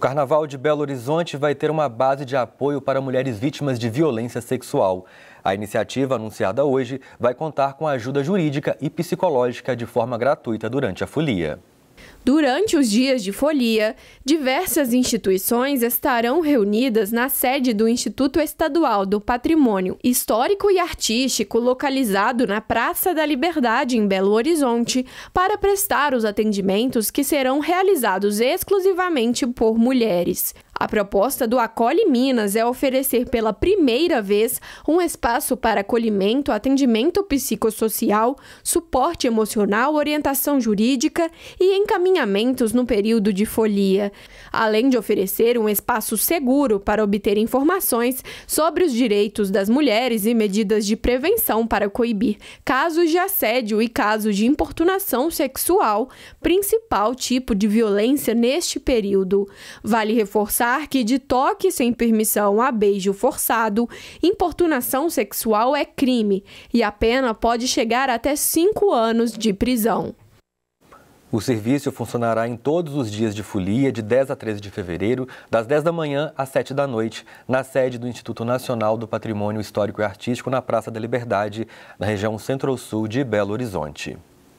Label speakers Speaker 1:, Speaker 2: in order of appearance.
Speaker 1: Carnaval de Belo Horizonte vai ter uma base de apoio para mulheres vítimas de violência sexual. A iniciativa, anunciada hoje, vai contar com ajuda jurídica e psicológica de forma gratuita durante a folia.
Speaker 2: Durante os dias de folia, diversas instituições estarão reunidas na sede do Instituto Estadual do Patrimônio Histórico e Artístico, localizado na Praça da Liberdade, em Belo Horizonte, para prestar os atendimentos que serão realizados exclusivamente por mulheres. A proposta do Acolhe Minas é oferecer pela primeira vez um espaço para acolhimento, atendimento psicossocial, suporte emocional, orientação jurídica e encaminhamentos no período de folia, além de oferecer um espaço seguro para obter informações sobre os direitos das mulheres e medidas de prevenção para coibir casos de assédio e casos de importunação sexual, principal tipo de violência neste período. Vale reforçar que de toque sem permissão a beijo forçado, importunação sexual é crime e a pena pode chegar até cinco anos de prisão.
Speaker 1: O serviço funcionará em todos os dias de folia, de 10 a 13 de fevereiro, das 10 da manhã às 7 da noite, na sede do Instituto Nacional do Patrimônio Histórico e Artístico, na Praça da Liberdade, na região centro-sul de Belo Horizonte.